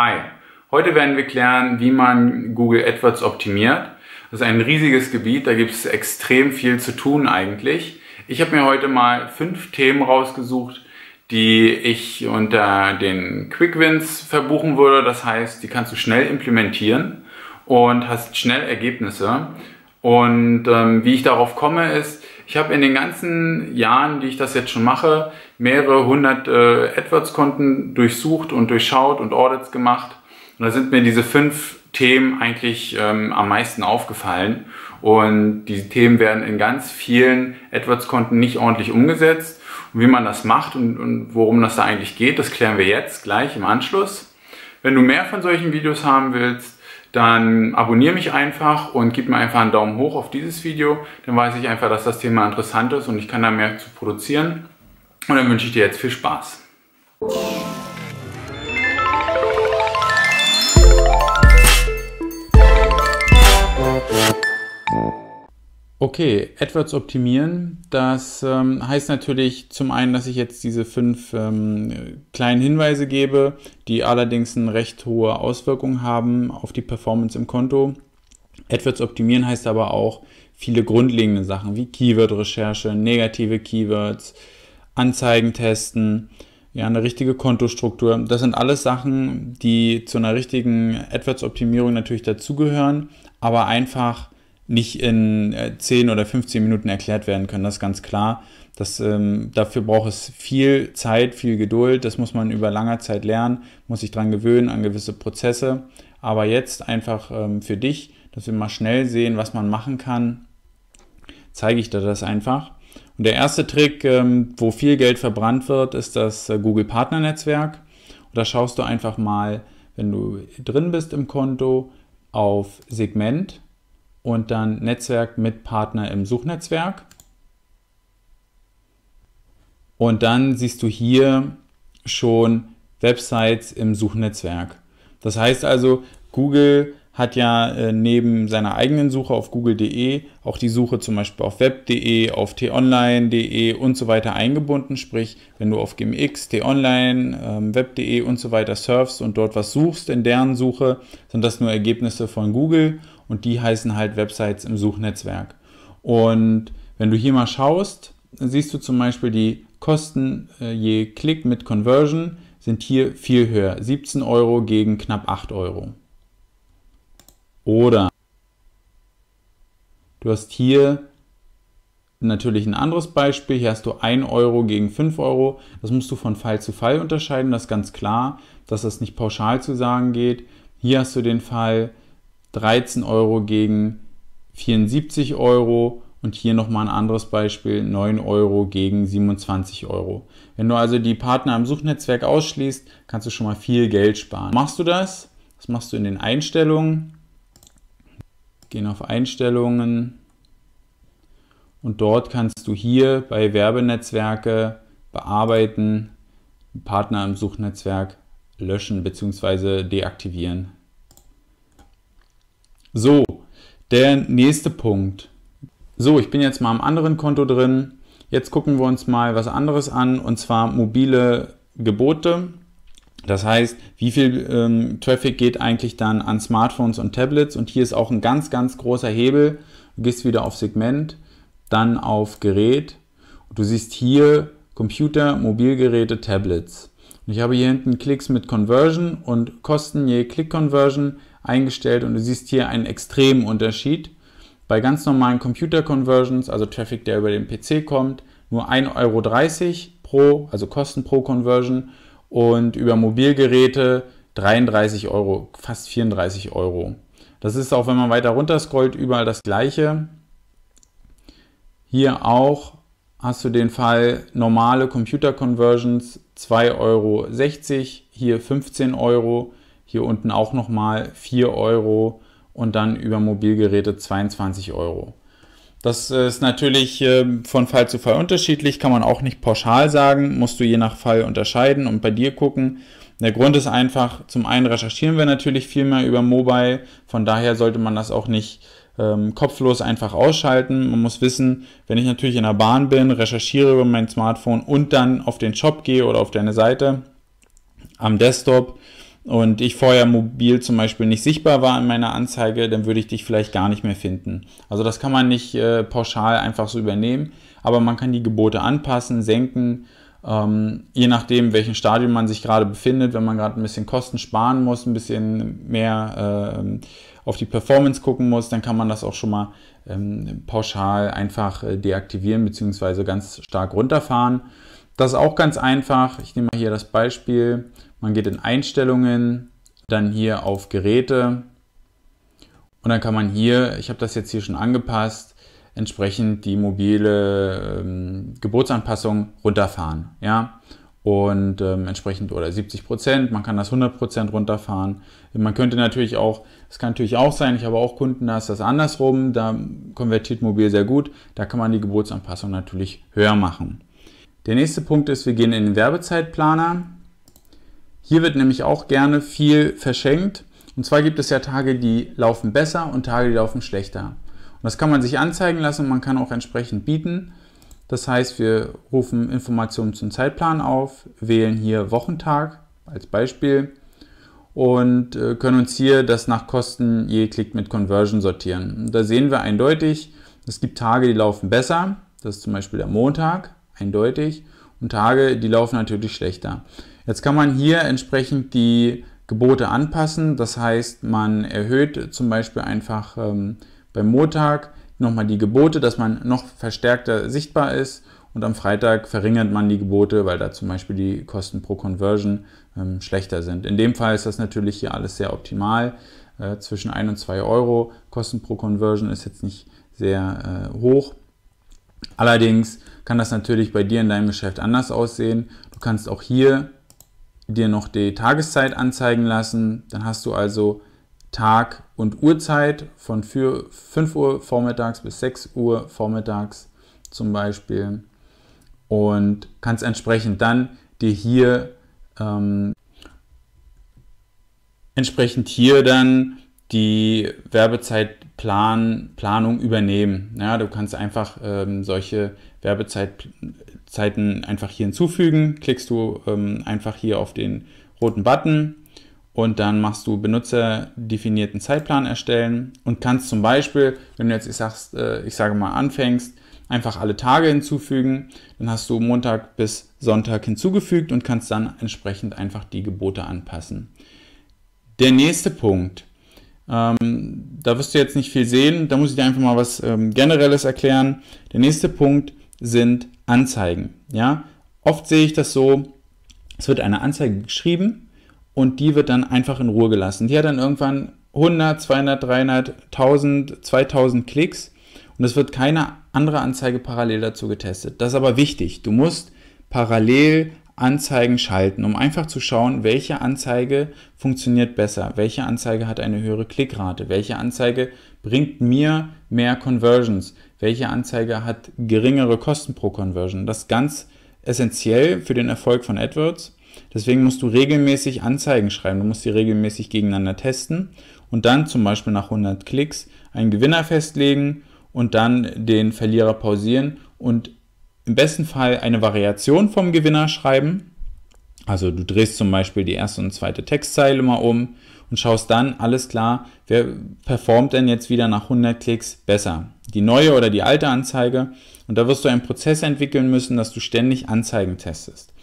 Hi, heute werden wir klären, wie man Google AdWords optimiert. Das ist ein riesiges Gebiet, da gibt es extrem viel zu tun eigentlich. Ich habe mir heute mal fünf Themen rausgesucht, die ich unter den Quick Wins verbuchen würde. Das heißt, die kannst du schnell implementieren und hast schnell Ergebnisse. Und ähm, wie ich darauf komme, ist, ich habe in den ganzen Jahren, die ich das jetzt schon mache, mehrere hundert äh, AdWords-Konten durchsucht und durchschaut und Audits gemacht. Und da sind mir diese fünf Themen eigentlich ähm, am meisten aufgefallen. Und diese Themen werden in ganz vielen AdWords-Konten nicht ordentlich umgesetzt. Und wie man das macht und, und worum das da eigentlich geht, das klären wir jetzt gleich im Anschluss. Wenn du mehr von solchen Videos haben willst, dann abonniere mich einfach und gib mir einfach einen Daumen hoch auf dieses Video. Dann weiß ich einfach, dass das Thema interessant ist und ich kann da mehr zu produzieren. Und dann wünsche ich dir jetzt viel Spaß. Okay, AdWords optimieren. Das ähm, heißt natürlich zum einen, dass ich jetzt diese fünf ähm, kleinen Hinweise gebe, die allerdings eine recht hohe Auswirkung haben auf die Performance im Konto. AdWords optimieren heißt aber auch viele grundlegende Sachen wie Keyword-Recherche, negative Keywords, Anzeigen testen, ja, eine richtige Kontostruktur. Das sind alles Sachen, die zu einer richtigen AdWords-Optimierung natürlich dazugehören, aber einfach nicht in 10 äh, oder 15 Minuten erklärt werden können, das ist ganz klar. Das, ähm, dafür braucht es viel Zeit, viel Geduld, das muss man über lange Zeit lernen, muss sich dran gewöhnen an gewisse Prozesse. Aber jetzt einfach ähm, für dich, dass wir mal schnell sehen, was man machen kann, zeige ich dir das einfach. Und der erste Trick, ähm, wo viel Geld verbrannt wird, ist das äh, Google Partner Netzwerk. Und da schaust du einfach mal, wenn du drin bist im Konto, auf Segment und dann Netzwerk mit Partner im Suchnetzwerk. Und dann siehst du hier schon Websites im Suchnetzwerk. Das heißt also, Google hat ja äh, neben seiner eigenen Suche auf google.de auch die Suche zum Beispiel auf web.de, auf t-online.de und so weiter eingebunden. Sprich, wenn du auf GMX, t-online, ähm, web.de und so weiter surfst und dort was suchst in deren Suche, sind das nur Ergebnisse von Google und die heißen halt Websites im Suchnetzwerk. Und wenn du hier mal schaust, siehst du zum Beispiel die Kosten äh, je Klick mit Conversion sind hier viel höher. 17 Euro gegen knapp 8 Euro. Oder du hast hier natürlich ein anderes Beispiel. Hier hast du 1 Euro gegen 5 Euro. Das musst du von Fall zu Fall unterscheiden. Das ist ganz klar, dass das nicht pauschal zu sagen geht. Hier hast du den Fall, 13 Euro gegen 74 Euro und hier nochmal ein anderes Beispiel 9 Euro gegen 27 Euro. Wenn du also die Partner im Suchnetzwerk ausschließt, kannst du schon mal viel Geld sparen. Machst du das? Das machst du in den Einstellungen. Gehen auf Einstellungen und dort kannst du hier bei Werbenetzwerke bearbeiten, Partner im Suchnetzwerk löschen bzw. deaktivieren. So, der nächste Punkt. So, ich bin jetzt mal am anderen Konto drin. Jetzt gucken wir uns mal was anderes an, und zwar mobile Gebote. Das heißt, wie viel ähm, Traffic geht eigentlich dann an Smartphones und Tablets? Und hier ist auch ein ganz, ganz großer Hebel. Du gehst wieder auf Segment, dann auf Gerät. Und du siehst hier Computer, Mobilgeräte, Tablets. Und ich habe hier hinten Klicks mit Conversion und Kosten je Click-Conversion eingestellt und du siehst hier einen extremen Unterschied. Bei ganz normalen Computer-Conversions, also Traffic, der über den PC kommt, nur 1,30 Euro pro, also Kosten pro Conversion und über Mobilgeräte 33 Euro, fast 34 Euro. Das ist auch, wenn man weiter runter scrollt, überall das gleiche. Hier auch hast du den Fall normale Computer Conversions 2,60 Euro, hier 15 Euro, hier unten auch nochmal 4 Euro und dann über Mobilgeräte 22 Euro. Das äh, ist natürlich ähm, von Fall zu Fall unterschiedlich, kann man auch nicht pauschal sagen, musst du je nach Fall unterscheiden und bei dir gucken. Der Grund ist einfach, zum einen recherchieren wir natürlich viel mehr über Mobile, von daher sollte man das auch nicht ähm, kopflos einfach ausschalten. Man muss wissen, wenn ich natürlich in der Bahn bin, recherchiere über mein Smartphone und dann auf den Shop gehe oder auf deine Seite am Desktop, und ich vorher mobil zum Beispiel nicht sichtbar war in meiner Anzeige, dann würde ich dich vielleicht gar nicht mehr finden. Also das kann man nicht äh, pauschal einfach so übernehmen, aber man kann die Gebote anpassen, senken, ähm, je nachdem, welchen Stadium man sich gerade befindet. Wenn man gerade ein bisschen Kosten sparen muss, ein bisschen mehr äh, auf die Performance gucken muss, dann kann man das auch schon mal ähm, pauschal einfach äh, deaktivieren bzw. ganz stark runterfahren. Das ist auch ganz einfach. Ich nehme mal hier das Beispiel. Man geht in Einstellungen, dann hier auf Geräte und dann kann man hier, ich habe das jetzt hier schon angepasst, entsprechend die mobile ähm, Geburtsanpassung runterfahren. Ja? Und ähm, entsprechend oder 70 Prozent, man kann das 100 Prozent runterfahren. Man könnte natürlich auch, es kann natürlich auch sein, ich habe auch Kunden, da ist das andersrum, da konvertiert mobil sehr gut, da kann man die Geburtsanpassung natürlich höher machen. Der nächste Punkt ist, wir gehen in den Werbezeitplaner. Hier wird nämlich auch gerne viel verschenkt. Und zwar gibt es ja Tage, die laufen besser und Tage, die laufen schlechter. Und das kann man sich anzeigen lassen und man kann auch entsprechend bieten. Das heißt, wir rufen Informationen zum Zeitplan auf, wählen hier Wochentag als Beispiel und äh, können uns hier das nach Kosten je Klick mit Conversion sortieren. Und da sehen wir eindeutig, es gibt Tage, die laufen besser. Das ist zum Beispiel der Montag eindeutig. Und Tage, die laufen natürlich schlechter. Jetzt kann man hier entsprechend die Gebote anpassen. Das heißt, man erhöht zum Beispiel einfach ähm, beim Montag nochmal die Gebote, dass man noch verstärkter sichtbar ist. Und am Freitag verringert man die Gebote, weil da zum Beispiel die Kosten pro Conversion ähm, schlechter sind. In dem Fall ist das natürlich hier alles sehr optimal. Äh, zwischen 1 und 2 Euro. Kosten pro Conversion ist jetzt nicht sehr äh, hoch. Allerdings kann das natürlich bei dir in deinem Geschäft anders aussehen. Du kannst auch hier dir noch die Tageszeit anzeigen lassen. Dann hast du also Tag und Uhrzeit von 5 Uhr vormittags bis 6 Uhr vormittags zum Beispiel und kannst entsprechend dann dir hier ähm, entsprechend hier dann die Werbezeitplanung übernehmen. Ja, du kannst einfach ähm, solche Werbezeiten einfach hier hinzufügen. Klickst du ähm, einfach hier auf den roten Button und dann machst du benutzerdefinierten Zeitplan erstellen und kannst zum Beispiel, wenn du jetzt, ich, sagst, äh, ich sage mal, anfängst, einfach alle Tage hinzufügen. Dann hast du Montag bis Sonntag hinzugefügt und kannst dann entsprechend einfach die Gebote anpassen. Der nächste Punkt. Ähm, da wirst du jetzt nicht viel sehen, da muss ich dir einfach mal was ähm, Generelles erklären. Der nächste Punkt sind Anzeigen. Ja? Oft sehe ich das so, es wird eine Anzeige geschrieben und die wird dann einfach in Ruhe gelassen. Die hat dann irgendwann 100, 200, 300, 1000, 2000 Klicks und es wird keine andere Anzeige parallel dazu getestet. Das ist aber wichtig. Du musst parallel Anzeigen schalten, um einfach zu schauen, welche Anzeige funktioniert besser, welche Anzeige hat eine höhere Klickrate, welche Anzeige bringt mir mehr Conversions, welche Anzeige hat geringere Kosten pro Conversion. Das ist ganz essentiell für den Erfolg von AdWords. Deswegen musst du regelmäßig Anzeigen schreiben, du musst die regelmäßig gegeneinander testen und dann zum Beispiel nach 100 Klicks einen Gewinner festlegen und dann den Verlierer pausieren und im besten Fall eine Variation vom Gewinner schreiben also du drehst zum Beispiel die erste und zweite Textzeile mal um und schaust dann, alles klar, wer performt denn jetzt wieder nach 100 Klicks besser? Die neue oder die alte Anzeige? Und da wirst du einen Prozess entwickeln müssen, dass du ständig Anzeigen testest.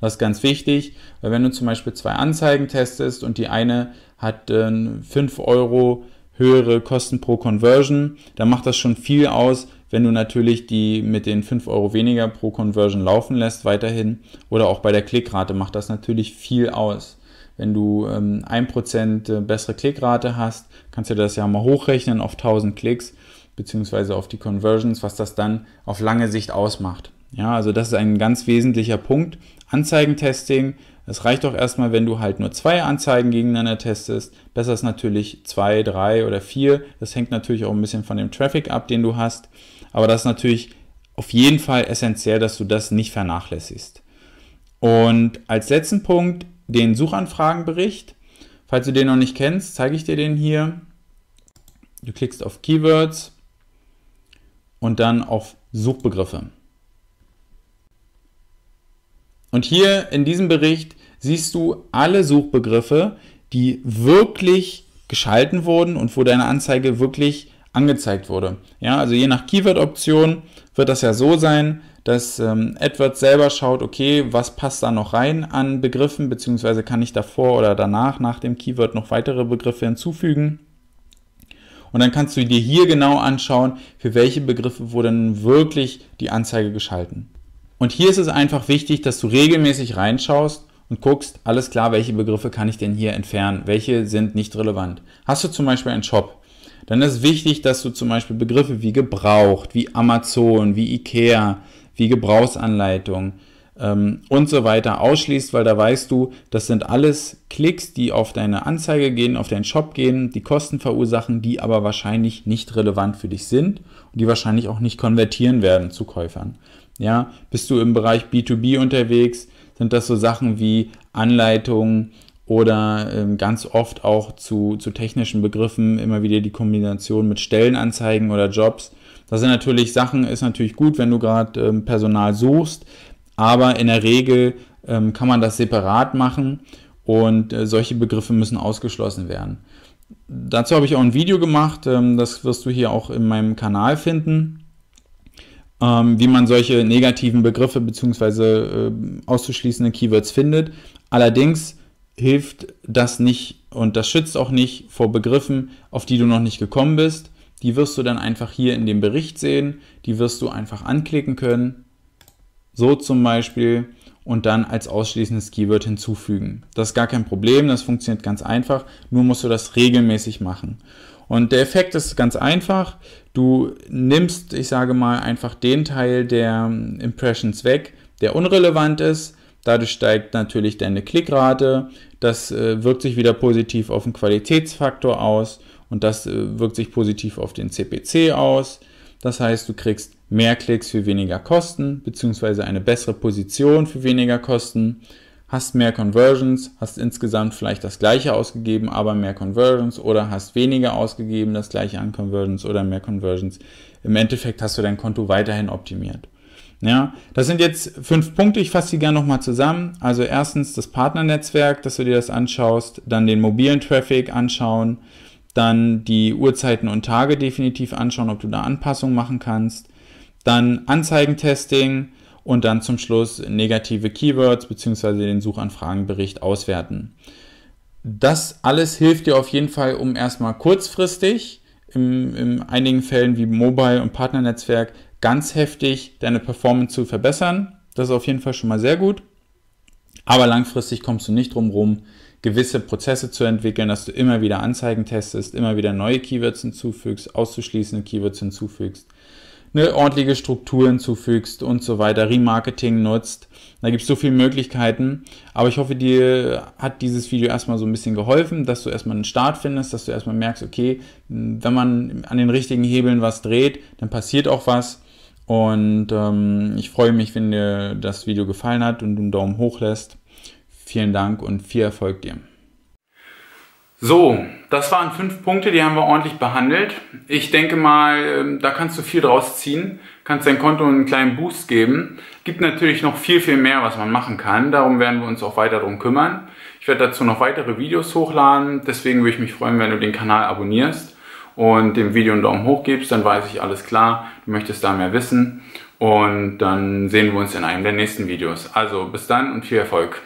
Das ist ganz wichtig, weil wenn du zum Beispiel zwei Anzeigen testest und die eine hat äh, 5 Euro höhere Kosten pro Conversion, dann macht das schon viel aus, wenn du natürlich die mit den 5 Euro weniger pro Conversion laufen lässt weiterhin oder auch bei der Klickrate macht das natürlich viel aus. Wenn du ähm, 1% äh, bessere Klickrate hast, kannst du das ja mal hochrechnen auf 1000 Klicks beziehungsweise auf die Conversions, was das dann auf lange Sicht ausmacht. Ja, also das ist ein ganz wesentlicher Punkt. Anzeigentesting es reicht doch erstmal, wenn du halt nur zwei Anzeigen gegeneinander testest. Besser ist natürlich zwei, drei oder vier. Das hängt natürlich auch ein bisschen von dem Traffic ab, den du hast. Aber das ist natürlich auf jeden Fall essentiell, dass du das nicht vernachlässigst. Und als letzten Punkt den Suchanfragenbericht. Falls du den noch nicht kennst, zeige ich dir den hier. Du klickst auf Keywords und dann auf Suchbegriffe. Und hier in diesem Bericht siehst du alle Suchbegriffe, die wirklich geschalten wurden und wo deine Anzeige wirklich angezeigt wurde. Ja, also je nach Keyword-Option wird das ja so sein, dass ähm, AdWords selber schaut, okay, was passt da noch rein an Begriffen, beziehungsweise kann ich davor oder danach, nach dem Keyword, noch weitere Begriffe hinzufügen. Und dann kannst du dir hier genau anschauen, für welche Begriffe wurde nun wirklich die Anzeige geschalten. Und hier ist es einfach wichtig, dass du regelmäßig reinschaust und guckst, alles klar, welche Begriffe kann ich denn hier entfernen? Welche sind nicht relevant? Hast du zum Beispiel einen Shop? Dann ist wichtig, dass du zum Beispiel Begriffe wie gebraucht, wie Amazon, wie Ikea, wie Gebrauchsanleitung ähm, und so weiter ausschließt, weil da weißt du, das sind alles Klicks, die auf deine Anzeige gehen, auf deinen Shop gehen, die Kosten verursachen, die aber wahrscheinlich nicht relevant für dich sind und die wahrscheinlich auch nicht konvertieren werden zu Käufern. Ja, bist du im Bereich B2B unterwegs, sind das so Sachen wie Anleitungen oder ähm, ganz oft auch zu, zu technischen Begriffen immer wieder die Kombination mit Stellenanzeigen oder Jobs. Das sind natürlich Sachen, ist natürlich gut, wenn du gerade ähm, Personal suchst, aber in der Regel ähm, kann man das separat machen und äh, solche Begriffe müssen ausgeschlossen werden. Dazu habe ich auch ein Video gemacht, ähm, das wirst du hier auch in meinem Kanal finden ähm, wie man solche negativen Begriffe bzw. Äh, auszuschließende Keywords findet. Allerdings hilft das nicht und das schützt auch nicht vor Begriffen, auf die du noch nicht gekommen bist. Die wirst du dann einfach hier in dem Bericht sehen, die wirst du einfach anklicken können. So zum Beispiel und dann als ausschließendes Keyword hinzufügen. Das ist gar kein Problem, das funktioniert ganz einfach, nur musst du das regelmäßig machen. Und der Effekt ist ganz einfach. Du nimmst, ich sage mal, einfach den Teil der ähm, Impressions weg, der unrelevant ist. Dadurch steigt natürlich deine Klickrate. Das äh, wirkt sich wieder positiv auf den Qualitätsfaktor aus und das äh, wirkt sich positiv auf den CPC aus. Das heißt, du kriegst mehr Klicks für weniger Kosten, beziehungsweise eine bessere Position für weniger Kosten hast mehr Conversions, hast insgesamt vielleicht das gleiche ausgegeben, aber mehr Conversions oder hast weniger ausgegeben, das gleiche an Conversions oder mehr Conversions. Im Endeffekt hast du dein Konto weiterhin optimiert. Ja, das sind jetzt fünf Punkte. Ich fasse sie gerne nochmal zusammen. Also erstens das Partnernetzwerk, dass du dir das anschaust, dann den mobilen Traffic anschauen, dann die Uhrzeiten und Tage definitiv anschauen, ob du da Anpassungen machen kannst, dann Anzeigentesting, und dann zum Schluss negative Keywords bzw. den Suchanfragenbericht auswerten. Das alles hilft dir auf jeden Fall, um erstmal kurzfristig, in, in einigen Fällen wie Mobile und Partnernetzwerk, ganz heftig deine Performance zu verbessern. Das ist auf jeden Fall schon mal sehr gut. Aber langfristig kommst du nicht drum rum, gewisse Prozesse zu entwickeln, dass du immer wieder Anzeigen testest, immer wieder neue Keywords hinzufügst, auszuschließende Keywords hinzufügst eine ordentliche Struktur hinzufügst und so weiter, Remarketing nutzt. Da gibt es so viele Möglichkeiten. Aber ich hoffe, dir hat dieses Video erstmal so ein bisschen geholfen, dass du erstmal einen Start findest, dass du erstmal merkst, okay, wenn man an den richtigen Hebeln was dreht, dann passiert auch was. Und ähm, ich freue mich, wenn dir das Video gefallen hat und du einen Daumen hoch lässt. Vielen Dank und viel Erfolg dir. So, das waren fünf Punkte, die haben wir ordentlich behandelt. Ich denke mal, ähm, da kannst du viel draus ziehen, kannst dein Konto einen kleinen Boost geben. Gibt natürlich noch viel, viel mehr, was man machen kann. Darum werden wir uns auch weiter drum kümmern. Ich werde dazu noch weitere Videos hochladen. Deswegen würde ich mich freuen, wenn du den Kanal abonnierst und dem Video einen Daumen hoch gibst. Dann weiß ich alles klar. Du möchtest da mehr wissen. Und dann sehen wir uns in einem der nächsten Videos. Also bis dann und viel Erfolg.